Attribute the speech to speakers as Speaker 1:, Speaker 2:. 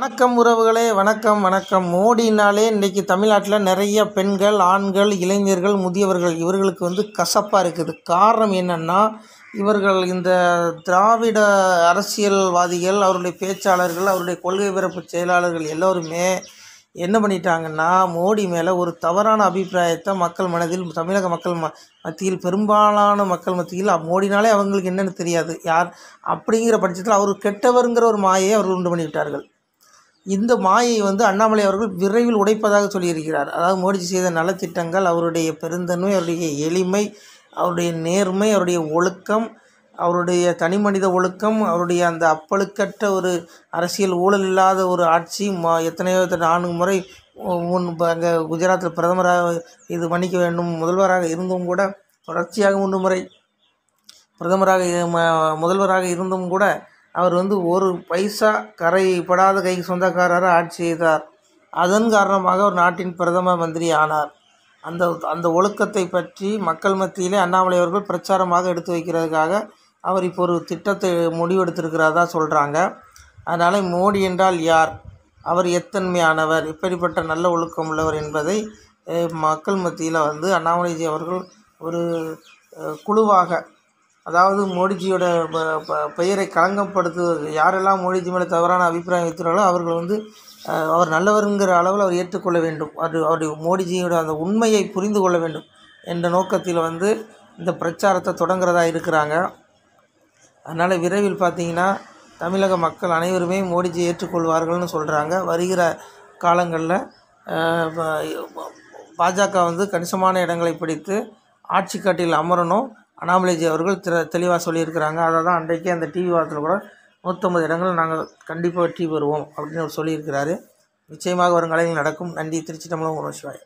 Speaker 1: வணக்கம் உறவுகளே வணக்கம் வணக்கம் மோடினாலே இன்றைக்கி தமிழ்நாட்டில் நிறைய பெண்கள் ஆண்கள் இளைஞர்கள் முதியவர்கள் இவர்களுக்கு வந்து கசப்பாக இருக்குது காரணம் என்னென்னா இவர்கள் இந்த திராவிட அரசியல்வாதிகள் அவருடைய பேச்சாளர்கள் அவருடைய கொள்கை பிறப்பு செயலாளர்கள் எல்லோருமே என்ன பண்ணிட்டாங்கன்னா மோடி மேலே ஒரு தவறான அபிப்பிராயத்தை மக்கள் மனதில் தமிழக மக்கள் ம மத்தியில் பெரும்பாலான மக்கள் மத்தியில் மோடினாலே அவங்களுக்கு என்னென்னு தெரியாது யார் அப்படிங்கிற பட்சத்தில் அவர் கெட்டவருங்கிற ஒரு மாயையை அவர்கள் உண்டு பண்ணிவிட்டார்கள் இந்த மாயை வந்து அண்ணாமலை அவர்கள் விரைவில் உடைப்பதாக சொல்லியிருக்கிறார் அதாவது மோடிஜி செய்த நலத்திட்டங்கள் அவருடைய பெருந்தன்மை அவருடைய எளிமை அவருடைய நேர்மை அவருடைய ஒழுக்கம் அவருடைய தனி மனித ஒழுக்கம் அவருடைய அந்த அப்பழுக்கற்ற ஒரு அரசியல் ஊழல் இல்லாத ஒரு ஆட்சி மா எத்தனையோ நான்கு முறை முன் அங்கே குஜராத்தில் பிரதமராக இது மன்னிக்க வேண்டும் முதல்வராக இருந்தும் கூட தொடர்ச்சியாக முன்னு முறை பிரதமராக முதல்வராக இருந்தும் கூட அவர் வந்து ஒரு பைசா கரைப்படாத கைக்கு சொந்தக்காரராக ஆட்சி செய்தார் அதன் காரணமாக ஒரு நாட்டின் பிரதம மந்திரி ஆனார் அந்த அந்த ஒழுக்கத்தை பற்றி மக்கள் மத்தியிலே அண்ணாமலை அவர்கள் பிரச்சாரமாக எடுத்து வைக்கிறதுக்காக அவர் இப்போ ஒரு திட்டத்தை முடிவெடுத்திருக்கிறதா சொல்கிறாங்க அதனால் மோடி என்றால் யார் அவர் எத்தன்மையானவர் இப்படிப்பட்ட நல்ல ஒழுக்கம் உள்ளவர் என்பதை மக்கள் மத்தியில் வந்து அண்ணாமலைஜி அவர்கள் ஒரு குழுவாக அதாவது மோடிஜியோட பெயரை களங்கப்படுத்துவது யாரெல்லாம் மோடிஜி மேலே தவறான அபிப்பிராயம் வைக்கிறார்களோ அவர்கள் வந்து அவர் நல்லவருங்கிற அளவில் அவர் ஏற்றுக்கொள்ள வேண்டும் அது அவருடைய மோடிஜியோட அந்த உண்மையை புரிந்து கொள்ள வேண்டும் என்ற நோக்கத்தில் வந்து இந்த பிரச்சாரத்தை தொடங்குறதா இருக்கிறாங்க அதனால் விரைவில் பார்த்தீங்கன்னா தமிழக மக்கள் அனைவருமே மோடிஜி ஏற்றுக்கொள்வார்கள்னு சொல்கிறாங்க வருகிற காலங்களில் பாஜக வந்து கணிசமான இடங்களை பிடித்து ஆட்சி காட்டில் அமரணும் அண்ணாமலைஜி அவர்கள் தெ தெளிவாக சொல்லியிருக்கிறாங்க அதை தான் அன்றைக்கே அந்த டிவி வாரத்தில் கூட நூற்றம்பது இடங்கள் நாங்கள் கண்டிப்பாக வெற்றி பெறுவோம் அப்படின்னு அவர் சொல்லியிருக்கிறாரு நிச்சயமாக வருங்காலங்கள் நடக்கும் நன்றி திருச்சி தமிழகம் சிவாய்